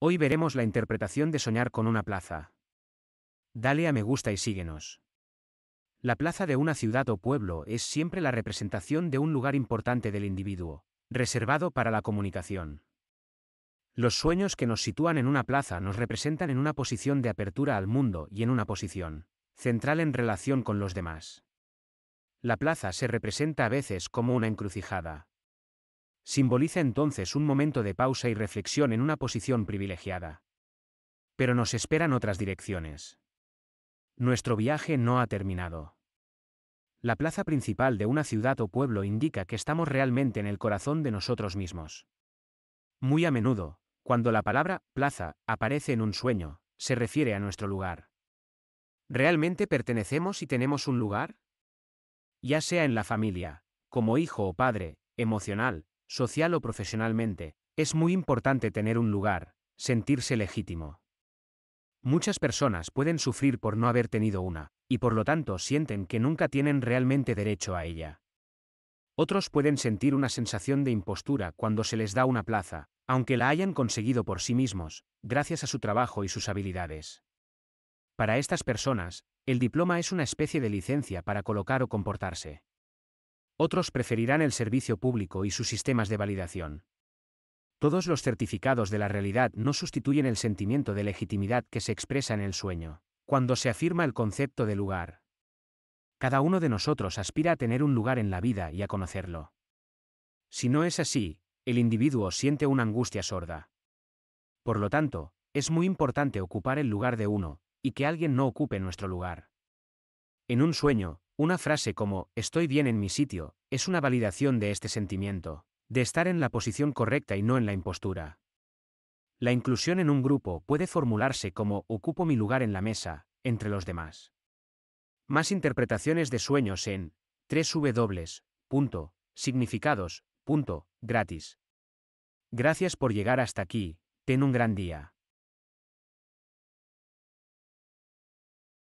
Hoy veremos la interpretación de soñar con una plaza. Dale a me gusta y síguenos. La plaza de una ciudad o pueblo es siempre la representación de un lugar importante del individuo, reservado para la comunicación. Los sueños que nos sitúan en una plaza nos representan en una posición de apertura al mundo y en una posición central en relación con los demás. La plaza se representa a veces como una encrucijada, Simboliza entonces un momento de pausa y reflexión en una posición privilegiada. Pero nos esperan otras direcciones. Nuestro viaje no ha terminado. La plaza principal de una ciudad o pueblo indica que estamos realmente en el corazón de nosotros mismos. Muy a menudo, cuando la palabra plaza aparece en un sueño, se refiere a nuestro lugar. ¿Realmente pertenecemos y tenemos un lugar? Ya sea en la familia, como hijo o padre, emocional, social o profesionalmente, es muy importante tener un lugar, sentirse legítimo. Muchas personas pueden sufrir por no haber tenido una, y por lo tanto sienten que nunca tienen realmente derecho a ella. Otros pueden sentir una sensación de impostura cuando se les da una plaza, aunque la hayan conseguido por sí mismos, gracias a su trabajo y sus habilidades. Para estas personas, el diploma es una especie de licencia para colocar o comportarse. Otros preferirán el servicio público y sus sistemas de validación. Todos los certificados de la realidad no sustituyen el sentimiento de legitimidad que se expresa en el sueño, cuando se afirma el concepto de lugar. Cada uno de nosotros aspira a tener un lugar en la vida y a conocerlo. Si no es así, el individuo siente una angustia sorda. Por lo tanto, es muy importante ocupar el lugar de uno, y que alguien no ocupe nuestro lugar. En un sueño, una frase como, estoy bien en mi sitio, es una validación de este sentimiento, de estar en la posición correcta y no en la impostura. La inclusión en un grupo puede formularse como, ocupo mi lugar en la mesa, entre los demás. Más interpretaciones de sueños en Gratis. Gracias por llegar hasta aquí, ten un gran día.